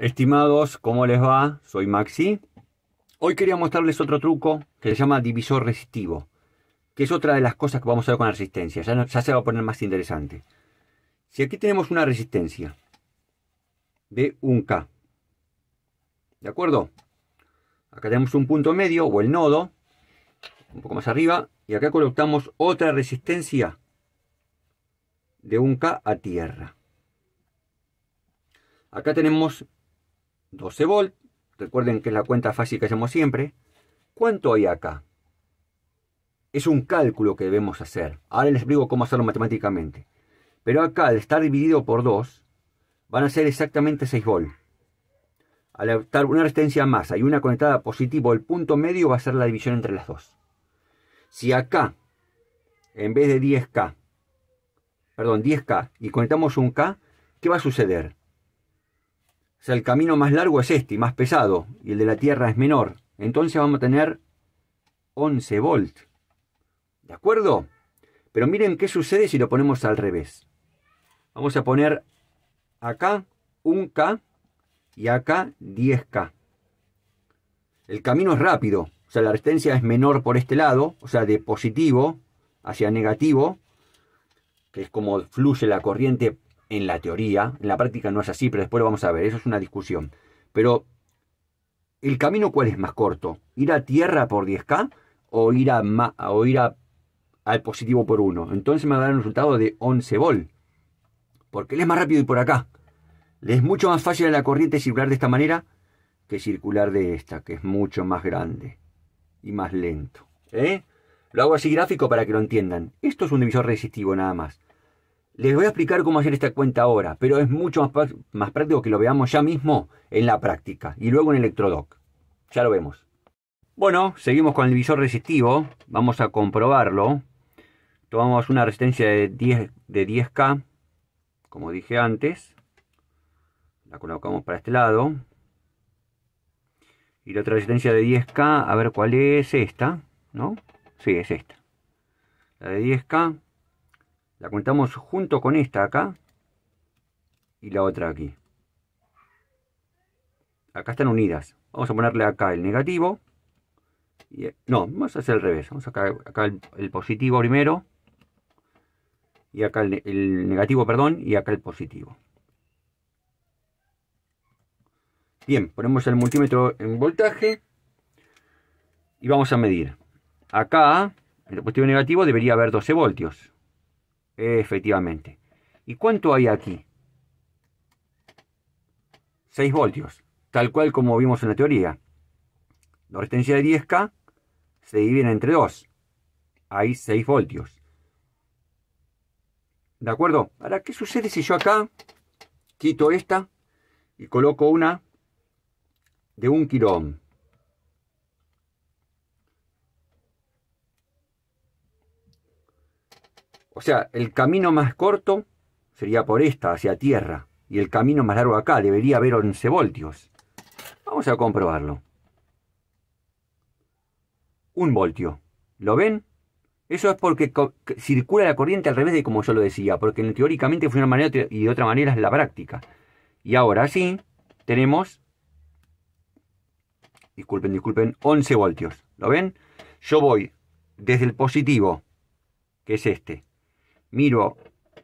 Estimados, ¿cómo les va? Soy Maxi. Hoy quería mostrarles otro truco que se llama divisor resistivo, que es otra de las cosas que vamos a ver con la resistencia. Ya, se va a poner más interesante. Si aquí tenemos una resistencia de 1K, ¿de acuerdo? Acá tenemos un punto medio o el nodo, un poco más arriba, y acá colocamos otra resistencia de 1K a tierra. Acá tenemos 12 volt, recuerden que es la cuenta fácil que hacemos siempre, ¿cuánto hay acá? Es un cálculo que debemos hacer. Ahora les explico cómo hacerlo matemáticamente. Pero acá, al estar dividido por 2, van a ser exactamente 6 volts. Al estar una resistencia más y una conectada positivo, el punto medio va a ser la división entre las dos. Si acá, en vez de 10K, perdón, 10K, y conectamos un K, ¿qué va a suceder? O sea, el camino más largo es este, más pesado, y el de la Tierra es menor. Entonces vamos a tener 11 volt. ¿De acuerdo? Pero miren qué sucede si lo ponemos al revés. Vamos a poner acá 1 K y acá 10K. El camino es rápido, o sea, la resistencia es menor por este lado, o sea, de positivo hacia negativo, que es como fluye la corriente en la teoría, en la práctica no es así, pero después lo vamos a ver, eso es una discusión. Pero, ¿el camino cuál es más corto? ¿Ir a tierra por 10K o ir, a, o ir al positivo por 1? Entonces me va a dar un resultado de 11 vol. Porque él es más rápido y por acá. Le es mucho más fácil a la corriente circular de esta manera que circular de esta, que es mucho más grande y más lento. ¿Eh? Lo hago así gráfico para que lo entiendan. Esto es un divisor resistivo nada más. Les voy a explicar cómo hacer esta cuenta ahora, pero es mucho más, más práctico que lo veamos ya mismo en la práctica y luego en Electrodoc. Ya lo vemos. Bueno, seguimos con el visor resistivo. Vamos a comprobarlo. Tomamos una resistencia de, 10, de 10K, como dije antes. La colocamos para este lado. Y la otra resistencia de 10K, a ver cuál es esta, ¿no? Sí, es esta. La de 10K la contamos junto con esta acá y la otra aquí. Acá están unidas. Vamos a ponerle acá el negativo. no, vamos a hacer al revés. Vamos a acá, acá el, positivo primero. Y acá el, negativo, perdón, y acá el positivo. Bien, ponemos el multímetro en voltaje y vamos a medir. Acá, en el positivo y negativo, debería haber 12 voltios. Efectivamente. ¿Y cuánto hay aquí? 6 voltios, tal cual como vimos en la teoría. La resistencia de 10K se divide entre 2. Hay 6 voltios. ¿De acuerdo? Ahora, ¿qué sucede si yo acá quito esta y coloco una de 1 kilo O sea, el camino más corto sería por esta, hacia tierra. Y el camino más largo acá, debería haber 11 voltios. Vamos a comprobarlo. Un voltio. ¿Lo ven? Eso es porque circula la corriente al revés de como yo lo decía, porque teóricamente fue una manera y de otra manera es la práctica. Y ahora sí, tenemos, disculpen, disculpen, 11 voltios. ¿Lo ven? Yo voy desde el positivo, que es este, miro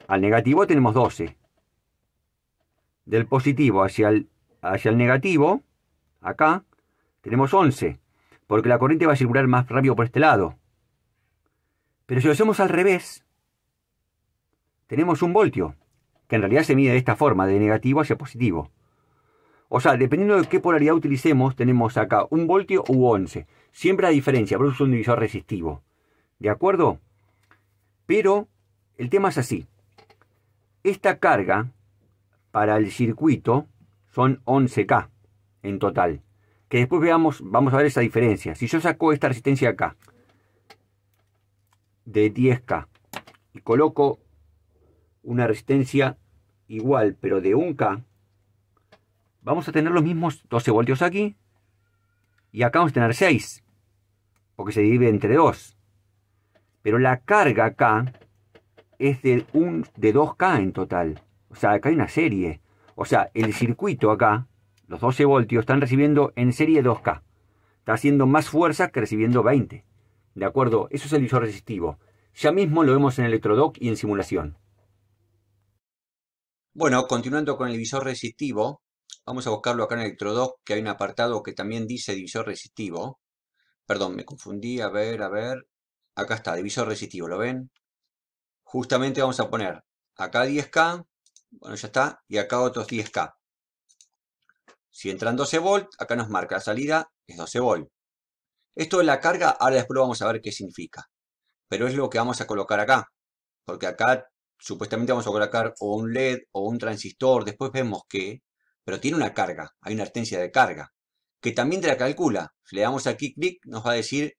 al negativo, tenemos 12. Del positivo hacia el, hacia el negativo, acá, tenemos 11, porque la corriente va a circular más rápido por este lado. Pero si lo hacemos al revés, tenemos un voltio, que en realidad se mide de esta forma, de negativo hacia positivo. O sea, dependiendo de qué polaridad utilicemos, tenemos acá un voltio u 11. Siempre a diferencia, por eso es un divisor resistivo. ¿De acuerdo? Pero el tema es así. Esta carga para el circuito son 11K en total. Que después veamos, vamos a ver esa diferencia. Si yo saco esta resistencia acá de 10K y coloco una resistencia igual pero de 1K, vamos a tener los mismos 12 voltios aquí y acá vamos a tener 6 porque se divide entre 2. Pero la carga acá es de, un, de 2K en total. O sea, acá hay una serie. O sea, el circuito acá, los 12 voltios, están recibiendo en serie 2K. Está haciendo más fuerza que recibiendo 20. ¿De acuerdo? Eso es el visor resistivo. Ya mismo lo vemos en electrodoc y en simulación. Bueno, continuando con el visor resistivo, vamos a buscarlo acá en electrodoc, que hay un apartado que también dice divisor resistivo. Perdón, me confundí, a ver, a ver. Acá está, divisor resistivo, ¿lo ven? justamente vamos a poner acá 10K, bueno ya está, y acá otros 10K. Si entran 12 volt, acá nos marca la salida, es 12 volt. Esto es la carga, ahora después vamos a ver qué significa. Pero es lo que vamos a colocar acá. Porque acá supuestamente vamos a colocar o un LED o un transistor, después vemos qué. Pero tiene una carga, hay una artencia de carga. Que también te la calcula. Si le damos aquí clic, nos va a decir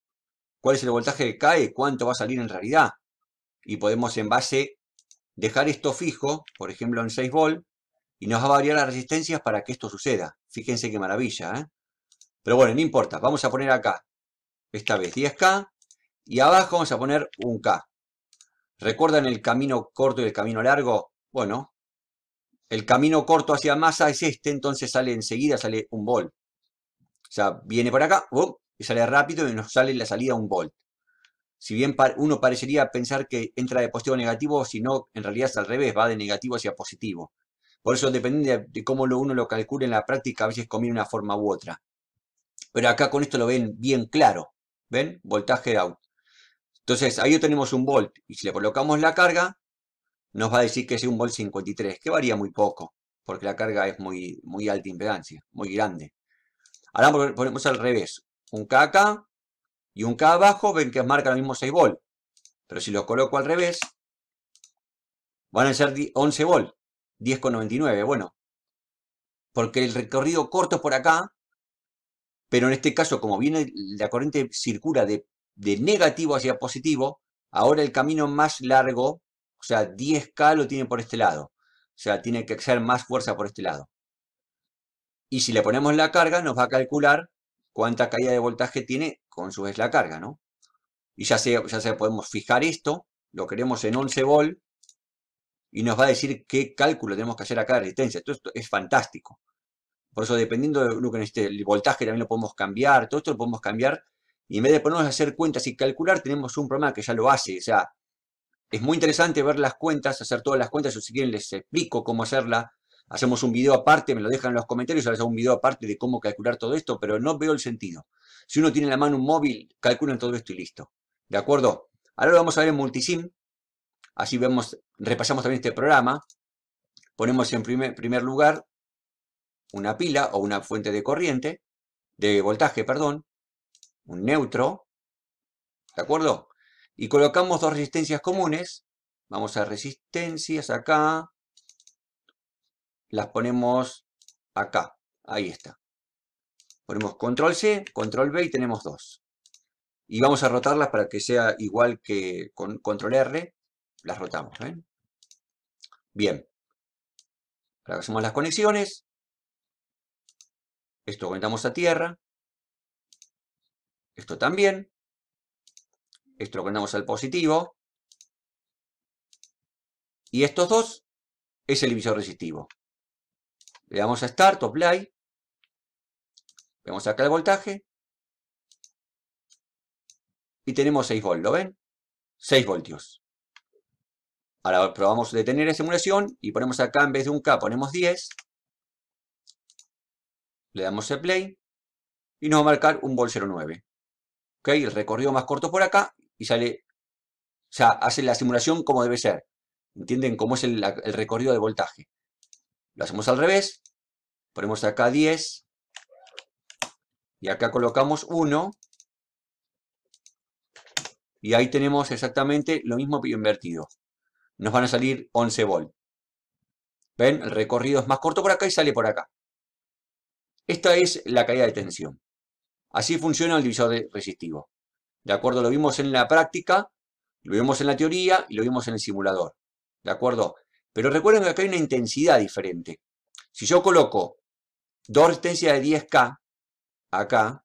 cuál es el voltaje que cae, cuánto va a salir en realidad y podemos en base dejar esto fijo, por ejemplo en 6 volt, y nos va a variar las resistencias para que esto suceda. Fíjense qué maravilla, ¿eh? Pero bueno, no importa, vamos a poner acá, esta vez 10K, y abajo vamos a poner un k ¿Recuerdan el camino corto y el camino largo? Bueno, el camino corto hacia masa es este, entonces sale enseguida, sale un volt. O sea, viene por acá, ¡uh! y sale rápido y nos sale la salida un volt si bien uno parecería pensar que entra de positivo a negativo, sino en realidad es al revés, va de negativo hacia positivo. Por eso dependiendo de, cómo uno lo calcule en la práctica, a veces conviene una forma u otra. Pero acá con esto lo ven bien claro. ¿Ven? Voltaje out. Entonces ahí tenemos un volt y si le colocamos la carga, nos va a decir que es un volt 53, que varía muy poco, porque la carga es muy, muy alta impedancia, muy grande. Ahora ponemos al revés. Un KK y un K abajo, ven que marca lo mismo 6 volt. Pero si los coloco al revés, van a ser 11 volt, 10,99. Bueno, porque el recorrido corto es por acá, pero en este caso, como viene la corriente circula de, de negativo hacia positivo, ahora el camino más largo, o sea, 10K lo tiene por este lado. O sea, tiene que ser más fuerza por este lado. Y si le ponemos la carga, nos va a calcular cuánta caída de voltaje tiene con su vez la carga, ¿no? Y ya se, ya se podemos fijar esto, lo queremos en 11 volt y nos va a decir qué cálculo tenemos que hacer a cada resistencia. Todo esto es fantástico. Por eso, dependiendo de lo que necesite, voltaje también lo podemos cambiar, todo esto lo podemos cambiar. Y en vez de ponernos a hacer cuentas y calcular, tenemos un programa que ya lo hace. O sea, es muy interesante ver las cuentas, hacer todas las cuentas. Yo si quieren les explico cómo hacerla hacemos un video aparte, me lo dejan en los comentarios, ahora un video aparte de cómo calcular todo esto, pero no veo el sentido. Si uno tiene en la mano un móvil, calculan todo esto y listo. ¿De acuerdo? Ahora lo vamos a ver en Multisim. Así vemos, repasamos también este programa. Ponemos en primer lugar una pila o una fuente de corriente, de voltaje, perdón, un neutro, ¿de acuerdo? Y colocamos dos resistencias comunes. Vamos a resistencias acá, las ponemos acá. Ahí está. Ponemos control C, control V y tenemos dos. Y vamos a rotarlas para que sea igual que con control R. Las rotamos, Bien. Ahora hacemos las conexiones. Esto conectamos a tierra. Esto también. Esto lo conectamos al positivo. Y estos dos es el divisor resistivo. Le damos a Start, play Vemos acá el voltaje. Y tenemos 6 volts, ¿lo ven? 6 voltios. Ahora probamos detener la simulación. y ponemos acá en vez de un K ponemos 10. Le damos a play y nos va a marcar un volt 09. ¿Ok? El recorrido más corto por acá y sale, o sea, hace la simulación como debe ser. ¿Entienden cómo es el recorrido de voltaje? Lo hacemos al revés. Ponemos acá 10. Y acá colocamos 1. Y ahí tenemos exactamente lo mismo invertido. Nos van a salir 11 volt. ¿Ven? El recorrido es más corto por acá y sale por acá. Esta es la caída de tensión. Así funciona el divisor resistivo. ¿De acuerdo? Lo vimos en la práctica, lo vimos en la teoría y lo vimos en el simulador. ¿De acuerdo? Pero recuerden que acá hay una intensidad diferente. Si yo coloco dos resistencias de 10K acá,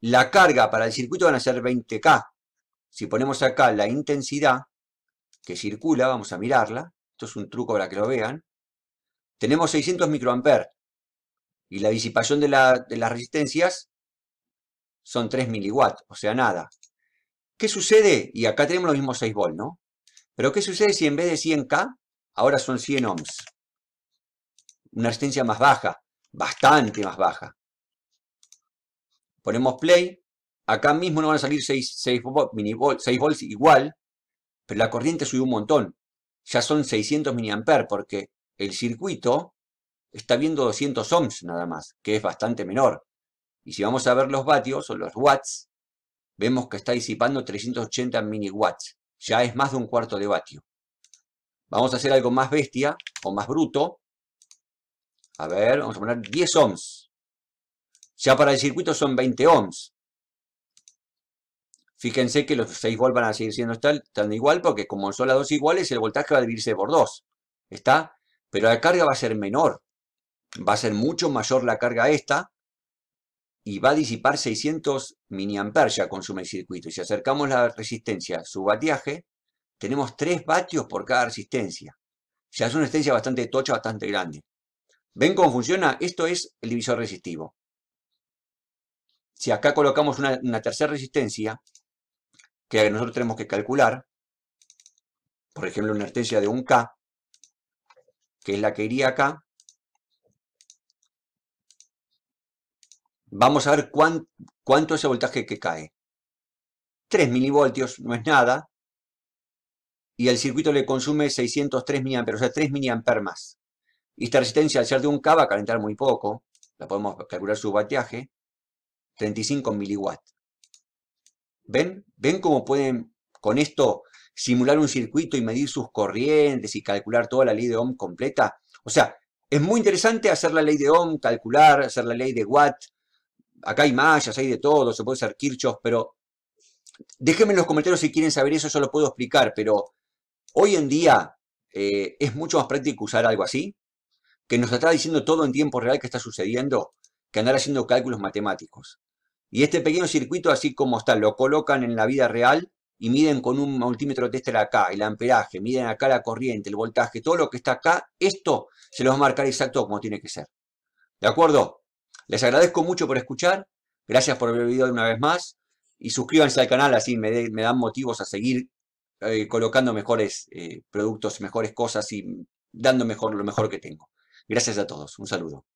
la carga para el circuito van a ser 20K. Si ponemos acá la intensidad que circula, vamos a mirarla. Esto es un truco para que lo vean. Tenemos 600 microamperes. Y la disipación de, las resistencias son 3 miliwatts, o sea, nada. ¿Qué sucede? Y acá tenemos los mismos 6 volts, ¿no? Pero ¿qué sucede si en vez de 100K, ahora son 100 ohms? Una resistencia más baja, bastante más baja. Ponemos play, acá mismo no van a salir 6, 6 volts, igual, pero la corriente subió un montón. Ya son 600 mA porque el circuito está viendo 200 ohms nada más, que es bastante menor. Y si vamos a ver los vatios o los watts, vemos que está disipando 380 mini watts ya es más de un cuarto de vatio. Vamos a hacer algo más bestia o más bruto. A ver, vamos a poner 10 ohms. Ya para el circuito son 20 ohms. Fíjense que los 6 volts van a seguir siendo tan igual porque como son las dos iguales, el voltaje va a dividirse por 2. ¿Está? Pero la carga va a ser menor. Va a ser mucho mayor la carga esta y va a disipar 600 mA ya consume el circuito. Y si acercamos la resistencia a su bateaje tenemos 3 vatios por cada resistencia. Ya es una resistencia bastante tocha, bastante grande. ¿Ven cómo funciona? Esto es el divisor resistivo. Si acá colocamos una, tercera resistencia, que nosotros tenemos que calcular, por ejemplo, una resistencia de 1K, que es la que iría acá, Vamos a ver cuánto es el voltaje que cae. 3 milivoltios, no es nada. Y el circuito le consume 603 miliamperes, o sea, 3 miliamperes más. Y esta resistencia, al ser de un K, va a calentar muy poco. La podemos calcular su bateaje. 35 miliwatts. ¿Ven? ¿Ven cómo pueden con esto simular un circuito y medir sus corrientes y calcular toda la ley de Ohm completa? O sea, es muy interesante hacer la ley de Ohm, calcular, hacer la ley de Watt, acá hay mallas, hay de todo, se puede hacer kirchhoff, pero déjenme en los comentarios si quieren saber eso, yo lo puedo explicar, pero hoy en día eh, es mucho más práctico usar algo así, que nos está diciendo todo en tiempo real que está sucediendo, que andar haciendo cálculos matemáticos. Y este pequeño circuito, así como está, lo colocan en la vida real y miden con un multímetro de tester acá, el amperaje, miden acá la corriente, el voltaje, todo lo que está acá, esto se los va a marcar exacto como tiene que ser. ¿De acuerdo? Les agradezco mucho por escuchar. Gracias por ver el video una vez más. Y suscríbanse al canal, así me, dan motivos a seguir eh, colocando mejores eh, productos, mejores cosas y dando mejor lo mejor que tengo. Gracias a todos. Un saludo.